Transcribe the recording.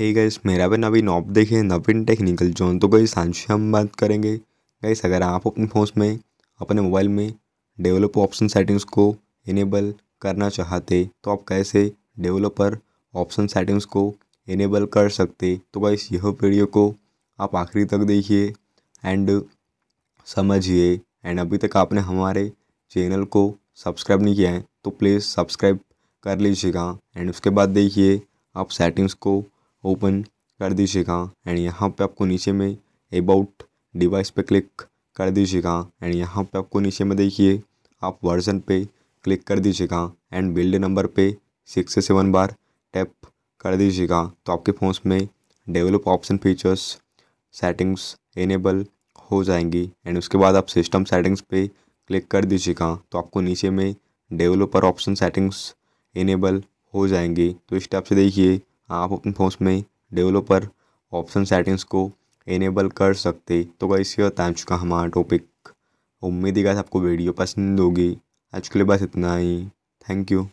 हे gas मेरा भी नवीन op देखे नवीन टेक्निकल जोन तो गई सांझी हम बात करेंगे गैस अगर आप अपने फ़ोन में अपने मोबाइल में डेवलप ऑप्शन सेटिंग्स को इनेबल करना चाहते तो आप कैसे डेवलपर ऑप्शन सेटिंग्स को इनेबल कर सकते तो गैस यह वीडियो को आप आखिरी तक देखिए एंड समझिए एंड अभी तक आपने हमारे चैनल को सब्सक्राइब नहीं किया है तो प्लीज़ सब्सक्राइब कर लीजिएगा एंड उसके बाद देखिए आप सेटिंग्स को ओपन कर दीजिएगा एंड यहाँ पे आपको नीचे में अबाउट डिवाइस पे क्लिक कर दीजिएगा एंड यहाँ पे आपको नीचे में देखिए आप वर्जन पे क्लिक कर दीजिएगा एंड बिल्ड नंबर पे सिक्स से सेवन बार टैप कर दीजिएगा तो आपके फ़ोन में develop option features settings enable हो जाएंगी एंड उसके बाद आप सिस्टम सेटिंग्स पे क्लिक कर दीजिएगा तो आपको नीचे में डेवलपर ऑप्शन सेटिंग्स इनेबल हो जाएंगी तो इस टाइप से देखिए आप अपने फोन में डेवलपर ऑप्शन सेटिंग्स को इनेबल कर सकते तो गाइस इसी होता चुका हमारा टॉपिक उम्मीद ही गाइस आपको वीडियो पसंद होगी आज के लिए बस इतना ही थैंक यू